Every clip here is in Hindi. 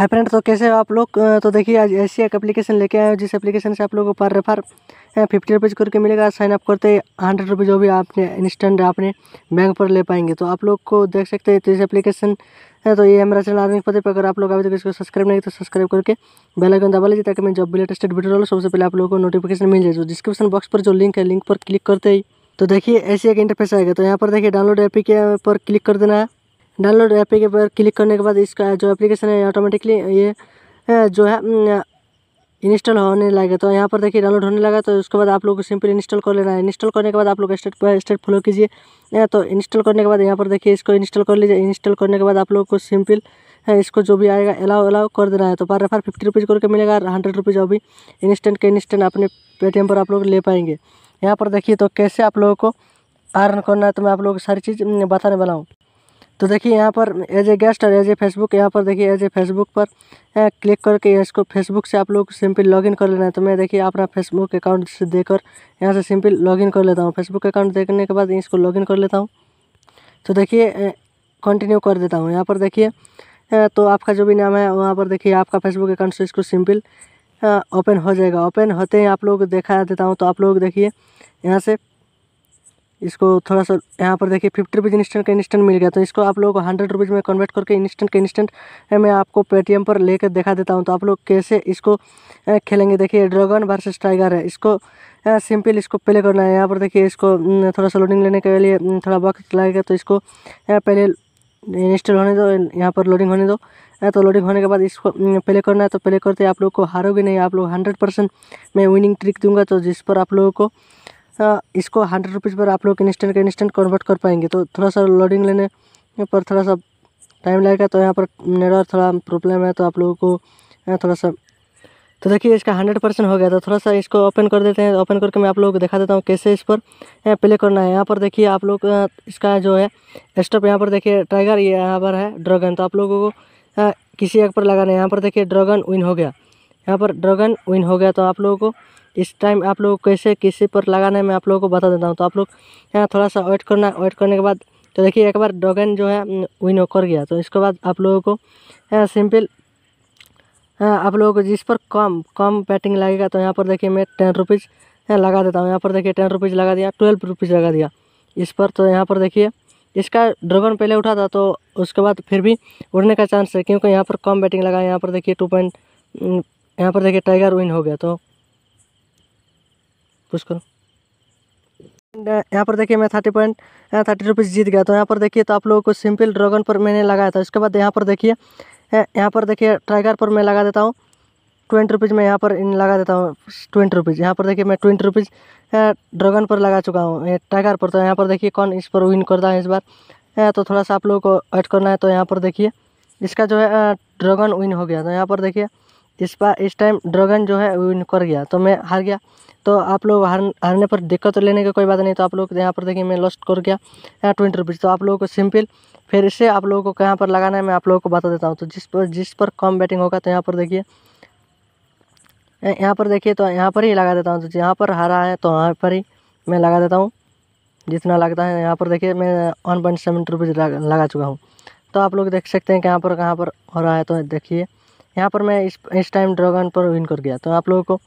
हाय फ्रेंड तो कैसे हो आप लोग तो देखिए आज ऐसी एक एप्लीकेशन लेके आए हो जिस एप्लीकेशन से आप लोगों को पर रेफर फिफ्टी रुपीज़ करके मिलेगा साइन अप करते हंड्रेड रुपीज़ जो भी आपने इंस्टेंट आपने बैंक पर ले पाएंगे तो आप लोग को देख सकते हैं तो इस एप्लीकेशन है तो ये हमारा चैनल आर्मी पते पर अगर आप लोग अभी तक इसको सब्सक्राइब नहीं तो सब्सक्राइब करके बेल आइकन दबा लीजिए ताकि मैं जब भी लेटेस्ट वीडियो डालू सबसे पहले आप लोगों को नोटिफिकेशन मिल जाए तो डिस्क्रिप्शन बॉक्स पर जो लिंक है लिंक पर क्लिक करते ही तो देखिए ऐसे एक इंटरफेस आएगा तो यहाँ पर देखिए डाउनलोड एपी के पर क्लिक कर देना है डाउनलोड एप्लीके पर क्लिक करने के बाद इसका जो एप्लीकेशन है ऑटोमेटिकली ये जो है इंस्टॉल होने लगे तो यहाँ पर देखिए डाउनलोड होने लगा तो उसके बाद आप लोग को इंस्टॉल कर लेना है इंस्टॉल करने के बाद आप लोग स्टेट बाय स्टेट फॉलो कीजिए तो इंस्टॉल करने के बाद यहाँ पर देखिए इसको इंस्टॉल कर लीजिए इंस्टॉल करने के बाद आप लोग को सिंपल इसको जो भी आएगा अलाउ अलाउ कर देना है तो पर रेफर फिफ्टी रुपीज़ करके मिलेगा और हंड्रेड रुपीज़ अभी इंस्टेंट के इंस्टेंट अपने पेटीएम पर आप लोग ले पाएंगे यहाँ पर देखिए तो कैसे आप लोगों को अर्न करना है तो मैं आप लोग को सारी चीज़ बताने वाला हूँ तो देखिए यहाँ पर एज ए गेस्ट और एज ए फेसबुक यहाँ पर देखिए एज ए फेसबुक पर क्लिक करके इसको फेसबुक से आप लोग सिंपल लॉगिन कर लेना है तो मैं देखिए अपना फेसबुक अकाउंट से देकर यहाँ से सिंपल लॉगिन कर लेता हूँ फेसबुक अकाउंट देखने के बाद इसको लॉगिन कर लेता हूँ तो देखिए कंटिन्यू कर देता हूँ यहाँ पर देखिए तो आपका जो भी नाम है वहाँ पर देखिए आपका फेसबुक अकाउंट से इसको सिंपल ओपन हो जाएगा ओपन होते ही आप लोग देखा देता हूँ तो आप लोग देखिए यहाँ से इसको थोड़ा सा यहाँ पर देखिए फिफ्टी रुपीज़ इंस्टेंट का इंस्टेंट मिल गया तो इसको आप लोग को हंड्रेड रुपीज़ में कन्वर्ट करके इंस्टेंट का इंस्टेंट मैं आपको पेटीएम पर लेकर दिखा देता हूँ तो आप लोग कैसे इसको खेलेंगे देखिए ड्रैगन वर्सेस टाइगर है इसको सिंपल इसको प्ले करना है यहाँ पर देखिए इसको थोड़ा सा लोडिंग लेने के लिए थोड़ा वक्त लगेगा तो इसको पहले इंस्टॉल होने दो यहाँ पर लोडिंग होने दो तो लोडिंग होने के बाद इसको प्ले करना है तो प्ले करते आप लोग को हारोगे नहीं आप लोग हंड्रेड परसेंट मैं विनिंग ट्रिक दूंगा तो जिस पर आप लोगों को हाँ, इसको हंड्रेड रुपीज़ पर आप लोग इंस्टेंट का इंस्टेंट कन्वर्ट कर पाएंगे तो थोड़ा सा लोडिंग लेने पर थोड़ा सा टाइम लगेगा तो यहाँ पर नेटवर्क थोड़ा प्रॉब्लम है तो आप लोगों को हाँ, थोड़ा सा तो देखिए इसका हंड्रेड परसेंट हो गया तो थोड़ा सा इसको ओपन कर देते हैं ओपन करके मैं आप लोगों को दिखा देता हूँ कैसे इस पर प्ले हाँ, करना है यहाँ पर देखिए आप लोग इसका जो है स्टॉप यहाँ पर देखिए टाइगर ये यहाँ पर है ड्रैगन तो आप लोगों को किसी एक पर लगाना है यहाँ पर देखिए ड्रैगन विन हो गया यहाँ पर ड्रैगन विन हो गया तो आप लोगों को इस टाइम आप लोग कैसे किसी पर लगाने में आप लोगों को बता देता हूँ तो आप लोग यहाँ थोड़ा सा वेट करना वेट करने के बाद तो देखिए एक बार डोगन जो है विन कर गया तो इसके बाद आप लोगों को यहाँ सिंपल आप लोगों को जिस पर कम कम बैटिंग लगेगा तो यहाँ पर देखिए मैं टेन रुपीज़ लगा देता हूँ यहाँ पर देखिए टेन रुपीज़ लगा दिया ट्वेल्व रुपीज़ लगा दिया इस पर तो यहाँ पर देखिए इसका ड्रैगन पहले उठा था तो उसके बाद फिर भी उड़ने का चांस है क्योंकि यहाँ पर कम बैटिंग लगा यहाँ पर देखिए टू पॉइंट यहाँ पर देखिए टाइगर विन हो गया तो पुश करो uh, यहाँ पर देखिए मैं थर्टी पॉइंट थर्टी रुपीज़ जीत गया तो यहाँ पर देखिए तो आप लोगों को सिंपल ड्रैगन पर मैंने लगाया था इसके बाद यहाँ पर देखिए uh, यहाँ पर देखिए ट्राइगर पर मैं लगा देता हूँ ट्वेंटी रुपीज़ मैं यहाँ पर इन लगा देता हूँ ट्वेंटी रुपीज़ यहाँ पर देखिए मैं ट्वेंटी रुपीज़ ड्रैगन पर लगा चुका हूँ टाइगर पर तो यहाँ पर देखिए कौन इस पर विन करता है इस बार uh, तो थोड़ा सा आप लोगों को ऐड करना है तो यहाँ पर देखिए इसका जो है ड्रैगन विन हो गया तो यहाँ पर देखिए इस बार इस टाइम ड्रैगन जो है विन कर गया तो मैं हार गया तो आप लोग हार हारने पर दिक्कत तो लेने की कोई बात नहीं तो आप लोग यहाँ पर देखिए मैं लॉस्ट कर गया यहाँ ट्वेंटी रुपीज़ तो आप लोगों को सिंपल फिर इसे आप लोगों को कहाँ पर लगाना है मैं आप लोगों को बता देता हूँ तो जिस पर जिस पर कम बैटिंग होगा तो यहाँ पर देखिए यहाँ पर देखिए तो यहाँ पर ही लगा देता हूँ तो यहाँ पर हारा है तो वहाँ पर ही मैं लगा देता हूँ जितना लगता है यहाँ पर देखिए मैं वन पॉइंट सेवन रुपीज़ लगा चुका हूँ तो आप लोग देख सकते हैं कहाँ पर कहाँ पर हो रहा है तो देखिए यहाँ पर मैं इस इस टाइम ड्रैगन पर विन कर गया तो आप लोगों को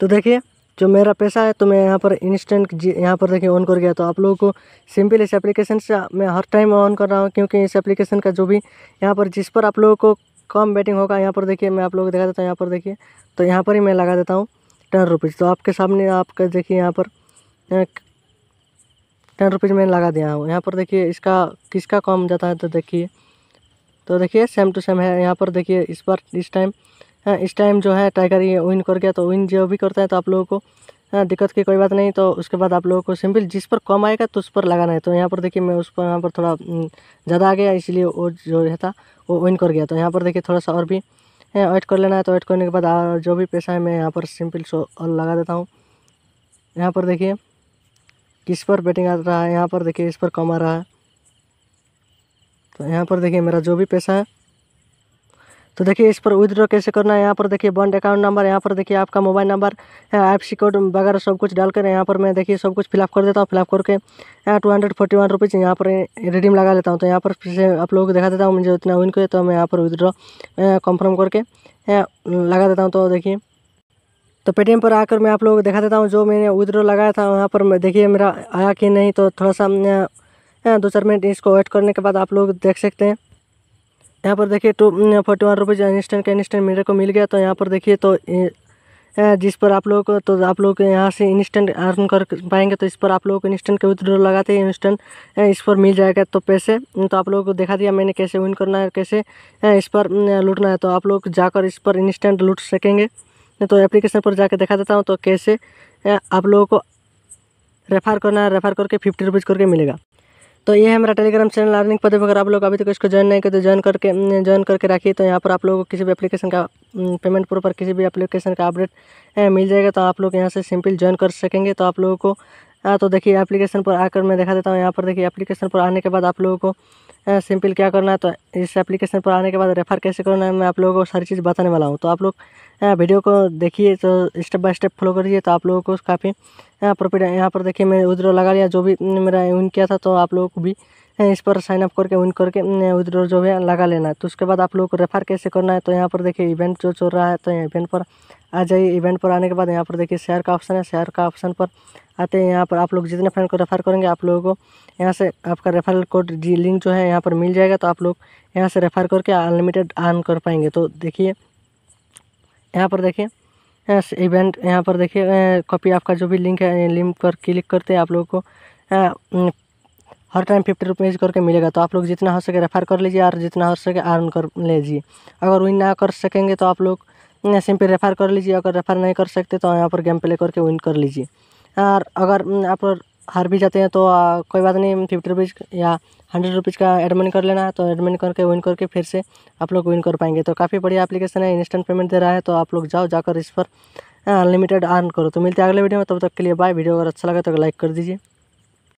तो देखिए जो मेरा पैसा है तो मैं यहाँ पर इंस्टेंट यहाँ पर देखिए ऑन कर गया तो आप लोगों को सिंपल इस एप्लीकेशन से मैं हर टाइम ऑन कर रहा हूँ क्योंकि इस एप्लीकेशन का जो भी यहाँ पर जिस पर आप लोगों को कम बैटिंग होगा यहाँ पर देखिए मैं आप लोगों को दिखा देता हूँ यहाँ पर देखिए तो यहाँ पर ही मैं लगा देता हूँ टेन रुपीज़ तो आपके सामने आपका देखिए यहाँ पर टेन रुपीज़ मैंने लगा दिया हूँ यहाँ पर देखिए इसका किसका कम जाता है तो देखिए तो देखिए सेम टू सेम है यहाँ पर देखिए इस बार इस टाइम हाँ, इस टाइम जो है टाइगर ये विन कर गया तो विन जो भी करता है तो आप लोगों को हाँ, दिक्कत की कोई बात नहीं तो उसके बाद आप लोगों को सिंपल जिस पर कम आएगा तो उस पर लगाना है तो यहाँ पर देखिए मैं उस पर यहाँ पर थोड़ा ज़्यादा आ गया इसलिए वो जो है वो विन कर गया तो यहाँ पर देखिए थोड़ा सा और भी ऐड हाँ, कर लेना है तो ऐड करने के बाद जो भी पैसा है मैं यहाँ पर सिंपल शो और लगा देता हूँ यहाँ पर देखिए किस पर बैटिंग आ रहा है यहाँ पर देखिए इस पर कम आ रहा है तो यहाँ पर देखिए मेरा जो भी पैसा है तो देखिए इस पर विदड्रॉ कैसे करना है यहाँ पर देखिए बंड अकाउंट नंबर यहाँ पर देखिए आपका mobile number F C code वगैरह सब कुछ डालकर यहाँ पर मैं देखिए सब कुछ फिलअप कर देता हूँ फिलअप करके two hundred forty one rupees यहाँ पर रिडीम लगा लेता हूँ तो यहाँ पर फिर से आप लोगों को दिखा देता हूँ मुझे उतना विन करे तो मैं यहाँ पर विदड्रॉ कन्फर्म करके लगा देता हूँ तो देखिए तो पेटीएम पर आकर मैं आप लोगों को दिखा देता हूँ जो मैंने विदड्रॉ लगाया था वहाँ पर देखिए मेरा आया कि नहीं तो थोड़ा सा दो चार मिनट इसको वेट करने के बाद आप लोग देख सकते हैं यहाँ पर देखिए two forty one rupees instant का इंस्टेंट मेरे को मिल गया तो यहाँ पर देखिए तो जिस पर आप लोग तो आप लोग यहाँ से इंस्टेंट अर्न कर पाएंगे तो इस पर आप लोग इंस्टेंट के विद्रो लगाते हैं इंस्टेंट इस पर मिल जाएगा तो पैसे तो आप लोगों को दिखा दिया मैंने कैसे विन करना है कैसे इस पर लूटना है तो आप लोग जाकर इस पर इंस्टेंट लूट सकेंगे तो एप्लीकेशन पर जाकर दिखा देता हूँ तो कैसे आप लोगों को रेफ़र करना है रेफ़र करके फिफ्टी रुपीज़ करके मिलेगा तो ये हमारा टेलीग्राम चैनल लर्निंग पद अगर आप लोग अभी तक तो इसको ज्वाइन नहीं करते तो ज्वाइन करके ज्वाइन करके रखिए तो यहाँ पर आप लोगों को किसी भी एप्लीकेशन का पेमेंट प्रूफ पर किसी भी एप्लीकेशन का अपडेट मिल जाएगा तो आप लोग यहाँ से सिंपल ज्वाइन कर सकेंगे तो आप लोगों को तो देखिए एप्लीकेशन पर आकर मैं दिखा देता हूँ यहाँ पर देखिए एप्लीकेशन पर आने के बाद आप लोगों को सिंपल क्या करना है तो इस एप्लीकेशन पर आने के बाद रेफ़र कैसे करना है मैं आप लोगों को सारी चीज़ बताने वाला हूँ तो आप लोग वीडियो को देखिए तो स्टेप बाय स्टेप फॉलो करिए तो आप लोगों को काफ़ी प्रॉफिट यहाँ पर देखिए मैं विद्रो लगा लिया जो भी मेरा विन किया था तो आप लोगों को भी इस पर साइन अप करके विन करके विद्रो जो है लगा लेना है तो उसके बाद आप लोगों को रेफ़र कैसे करना है तो यहाँ पर देखिए इवेंट जो चल रहा है तो इवेंट पर आ जाइए इवेंट पर आने के बाद यहाँ पर देखिए शेयर का ऑप्शन है शेयर का ऑप्शन पर आते हैं यहाँ पर आप लोग जितने फ्रेंड को रेफ़र करेंगे आप लोगों को यहाँ से आपका रेफ़र कोड जी लिंक जो है यहाँ पर मिल जाएगा तो आप लोग यहाँ से रेफ़र करके अनलिमिटेड अर्न कर पाएंगे तो देखिए यहाँ पर देखिए इवेंट यहाँ पर देखिए कॉपी आपका जो भी लिंक है लिंक पर क्लिक करते हैं आप लोगों को हर टाइम फिफ्टी रुपीज़ करके मिलेगा तो आप लोग जितना हो सके रेफ़र कर लीजिए और जितना हो सके अर्न कर लीजिए अगर विन ना कर सकेंगे तो आप लोग सिंपली रेफ़र कर लीजिए अगर रेफ़र नहीं कर सकते तो यहाँ पर गेम प्ले करके विन कर लीजिए और अगर आप हार भी जाते हैं तो आ, कोई बात नहीं फिफ्टी रुपीज़ या हंड्रेड रुपीज़ का एडमिन कर लेना है तो एडमिन करके विन करके फिर से आप लोग विन कर पाएंगे तो काफ़ी बढ़िया एप्लीकेशन है इंस्टेंट पेमेंट दे रहा है तो आप लोग जाओ जाकर इस पर अनलिमिटेड अर्न करो तो मिलते हैं अगले वीडियो में तब तो तक के लिए बाय वीडियो अगर अच्छा लगा तो लाइक कर दीजिए